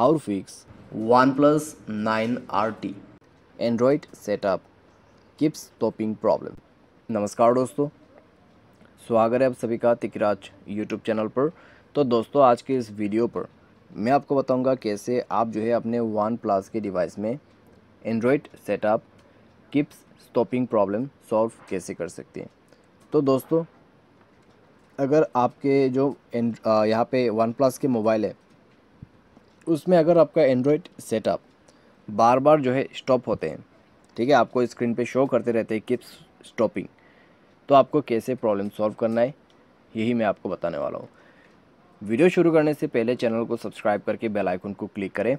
nine OnePlus 9RT android setup keeps stopping problem नमस्कार दोस्तों स्वागत है आप सभी का तिकराज यूट्यूब चैनल पर तो दोस्तों आज के इस वीडियो पर मैं आपको बताऊंगा कैसे आप जो है अपने वन प्लस के डिवाइस में android setup keeps stopping problem solve कैसे कर सकते हैं तो दोस्तों अगर आपके जो यहाँ पे वन प्लस के मोबाइल है उसमें अगर आपका एंड्रॉयड सेटअप बार बार जो है स्टॉप होते हैं ठीक है आपको स्क्रीन पे शो करते रहते हैं किप्स स्टॉपिंग तो आपको कैसे प्रॉब्लम सॉल्व करना है यही मैं आपको बताने वाला हूँ वीडियो शुरू करने से पहले चैनल को सब्सक्राइब करके बेल आइकन को क्लिक करें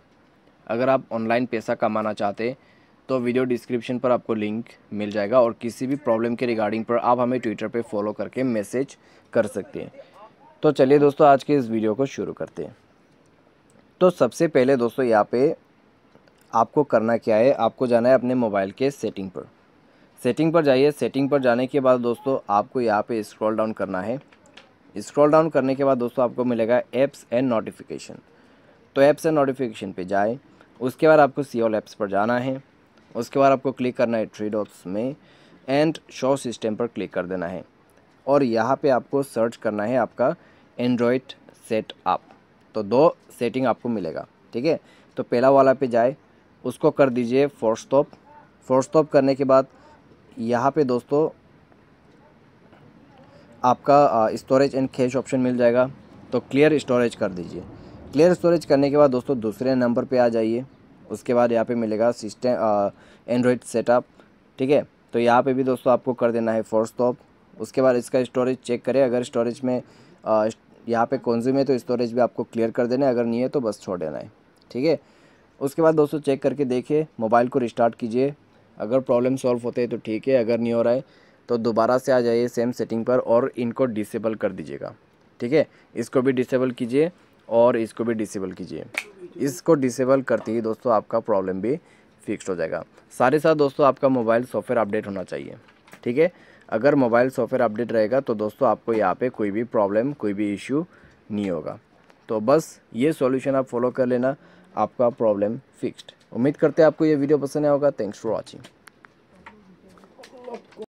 अगर आप ऑनलाइन पैसा कमाना चाहते हैं तो वीडियो डिस्क्रिप्शन पर आपको लिंक मिल जाएगा और किसी भी प्रॉब्लम के रिगार्डिंग पर आप हमें ट्विटर पर फॉलो करके मैसेज कर सकते हैं तो चलिए दोस्तों आज के इस वीडियो को शुरू करते हैं तो सबसे पहले दोस्तों यहाँ पे आपको करना क्या है आपको जाना है अपने मोबाइल के सेटिंग पर सेटिंग पर जाइए सेटिंग पर जाने के बाद दोस्तों आपको यहाँ पे स्क्रॉल डाउन करना है स्क्रॉल डाउन करने के बाद दोस्तों आपको मिलेगा ऐप्स एंड नोटिफिकेशन तो ऐप्स एंड नोटिफिकेशन पे जाए उसके बाद आपको सी ऑल ऐप्स पर जाना है उसके बाद आपको क्लिक करना है थ्री डॉट्स में एंड शो सिस्टम पर क्लिक कर देना है और यहाँ पर आपको सर्च करना है आपका एंड्रॉयड सेट अप तो दो सेटिंग आपको मिलेगा ठीक है तो पहला वाला पे जाए उसको कर दीजिए फोर्स स्टॉप फोर्स स्टॉप करने के बाद यहाँ पे दोस्तों आपका स्टोरेज एंड कैश ऑप्शन मिल जाएगा तो क्लियर स्टोरेज कर दीजिए क्लियर स्टोरेज करने के बाद दोस्तों दूसरे नंबर पर आ जाइए उसके बाद यहाँ पे मिलेगा सिस्टम एंड्रॉयड सेटअप ठीक है तो यहाँ पे भी दोस्तों आपको कर देना है फोर्स स्टॉप उसके बाद इसका स्टोरेज चेक करें अगर स्टोरेज में यहाँ पे कंज्यूम है तो स्टोरेज भी आपको क्लियर कर देना है अगर नहीं है तो बस छोड़ देना है ठीक है उसके बाद दोस्तों चेक करके देखिए मोबाइल को रिस्टार्ट कीजिए अगर प्रॉब्लम सॉल्व होते हैं तो ठीक है अगर नहीं हो रहा है तो दोबारा से आ जाइए सेम सेटिंग पर और इनको डिसेबल कर दीजिएगा ठीक है इसको भी डिसेबल कीजिए और इसको भी डिसेबल कीजिए इसको डिसेबल करते ही दोस्तों आपका प्रॉब्लम भी फिक्स हो जाएगा सारे साथ दोस्तों आपका मोबाइल सॉफ्टवेयर अपडेट होना चाहिए ठीक है अगर मोबाइल सॉफ्टवेयर अपडेट रहेगा तो दोस्तों आपको यहाँ पे कोई भी प्रॉब्लम कोई भी इश्यू नहीं होगा तो बस ये सॉल्यूशन आप फॉलो कर लेना आपका प्रॉब्लम फिक्स्ड उम्मीद करते हैं आपको ये वीडियो पसंद आया होगा थैंक्स फॉर वॉचिंग